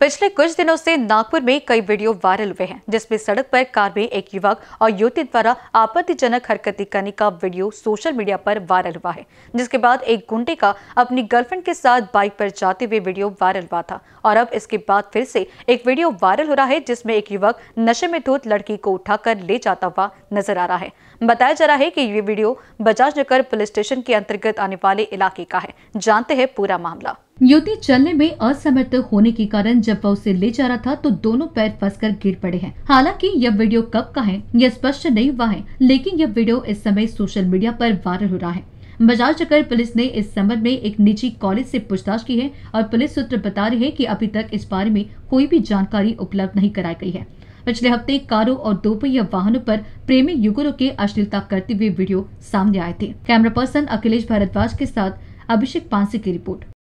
पिछले कुछ दिनों से नागपुर में कई वीडियो वायरल हुए हैं जिसमें सड़क पर कार में एक युवक और युवती द्वारा आपत्तिजनक हरकतें करने का वीडियो सोशल मीडिया पर वायरल हुआ है जिसके बाद एक गुंडे का अपनी गर्लफ्रेंड के साथ बाइक पर जाते हुए वीडियो वायरल हुआ था और अब इसके बाद फिर से एक वीडियो वायरल हो रहा है जिसमे एक युवक नशे में धोत लड़की को उठाकर ले जाता हुआ नजर आ रहा है बताया जा रहा है की ये video Bajaj Nagar police station के अंतर्गत आने वाले इलाके का है जानते हैं पूरा मामला युवती चलने में असमर्थ होने के कारण जब वह उसे ले जा रहा था तो दोनों पैर फंसकर गिर पड़े हैं हालांकि यह वीडियो कब का है यह स्पष्ट नहीं हुआ है लेकिन यह वीडियो इस समय सोशल मीडिया पर वायरल हो रहा है बजाज चक्कर पुलिस ने इस संबंध में एक निजी कॉलेज से पूछताछ की है और पुलिस सूत्र बता रहे हैं कि अभी तक इस बारे में कोई भी जानकारी उपलब्ध नहीं कराई गई है पिछले हफ्ते कारों और दोपहिया वाहनों पर प्रेमी युगलों के अश्लीलता करते हुए वीडियो सामने आए थे कैमरा पर्सन अखिलेश भारद्वाज के साथ अभिषेक पांसे की रिपोर्ट